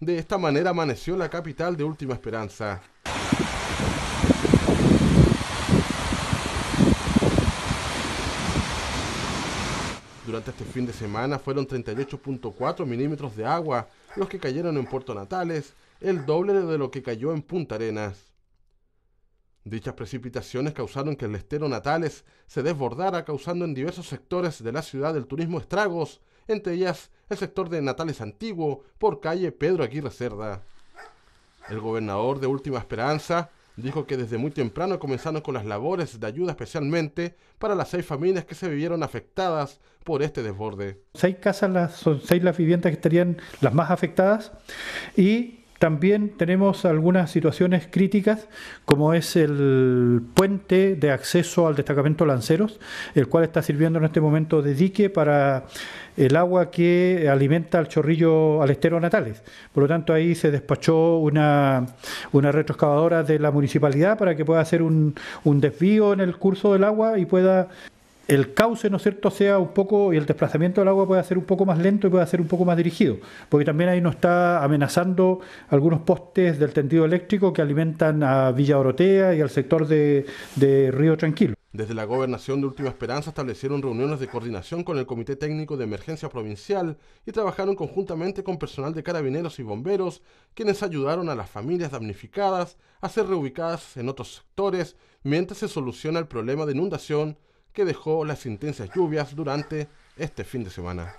De esta manera amaneció la capital de Última Esperanza. Durante este fin de semana fueron 38.4 milímetros de agua los que cayeron en Puerto Natales, el doble de lo que cayó en Punta Arenas. Dichas precipitaciones causaron que el estero Natales se desbordara, causando en diversos sectores de la ciudad del turismo estragos entre ellas el sector de Natales Antiguo, por calle Pedro Aguirre Cerda. El gobernador de Última Esperanza dijo que desde muy temprano comenzaron con las labores de ayuda especialmente para las seis familias que se vivieron afectadas por este desborde. Seis casas las, son seis las viviendas que estarían las más afectadas y también tenemos algunas situaciones críticas, como es el puente de acceso al destacamento Lanceros, el cual está sirviendo en este momento de dique para el agua que alimenta al chorrillo al estero Natales. Por lo tanto, ahí se despachó una, una retroexcavadora de la municipalidad para que pueda hacer un, un desvío en el curso del agua y pueda el cauce, ¿no es cierto?, sea un poco, y el desplazamiento del agua puede ser un poco más lento y puede ser un poco más dirigido, porque también ahí nos está amenazando algunos postes del tendido eléctrico que alimentan a Villa Orotea y al sector de, de Río Tranquilo. Desde la gobernación de Última Esperanza establecieron reuniones de coordinación con el Comité Técnico de Emergencia Provincial y trabajaron conjuntamente con personal de carabineros y bomberos, quienes ayudaron a las familias damnificadas a ser reubicadas en otros sectores mientras se soluciona el problema de inundación que dejó las intensas lluvias durante este fin de semana.